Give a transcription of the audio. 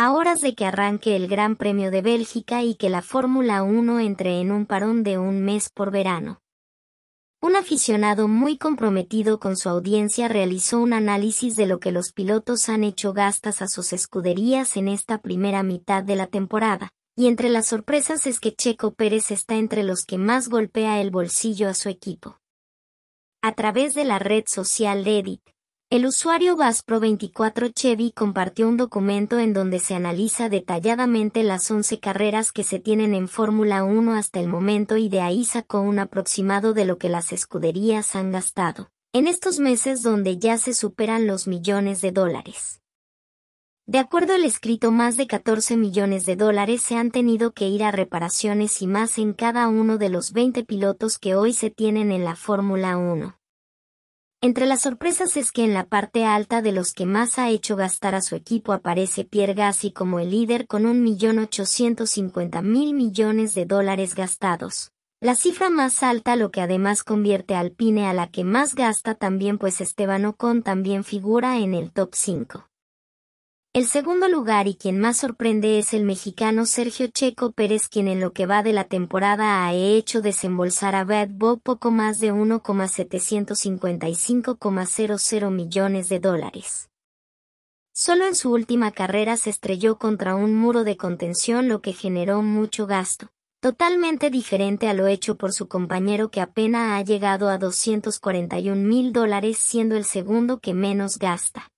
a horas de que arranque el Gran Premio de Bélgica y que la Fórmula 1 entre en un parón de un mes por verano. Un aficionado muy comprometido con su audiencia realizó un análisis de lo que los pilotos han hecho gastas a sus escuderías en esta primera mitad de la temporada, y entre las sorpresas es que Checo Pérez está entre los que más golpea el bolsillo a su equipo. A través de la red social Reddit, el usuario Vaspro24 Chevy compartió un documento en donde se analiza detalladamente las 11 carreras que se tienen en Fórmula 1 hasta el momento y de ahí sacó un aproximado de lo que las escuderías han gastado, en estos meses donde ya se superan los millones de dólares. De acuerdo al escrito, más de 14 millones de dólares se han tenido que ir a reparaciones y más en cada uno de los 20 pilotos que hoy se tienen en la Fórmula 1. Entre las sorpresas es que en la parte alta de los que más ha hecho gastar a su equipo aparece Pierre Gassi como el líder con 1.850.000 millones de dólares gastados. La cifra más alta lo que además convierte al pine a la que más gasta también pues Esteban Ocon también figura en el top 5. El segundo lugar y quien más sorprende es el mexicano Sergio Checo Pérez quien en lo que va de la temporada ha hecho desembolsar a Bad Bob poco más de 1,755,00 millones de dólares. Solo en su última carrera se estrelló contra un muro de contención lo que generó mucho gasto, totalmente diferente a lo hecho por su compañero que apenas ha llegado a 241 mil dólares siendo el segundo que menos gasta.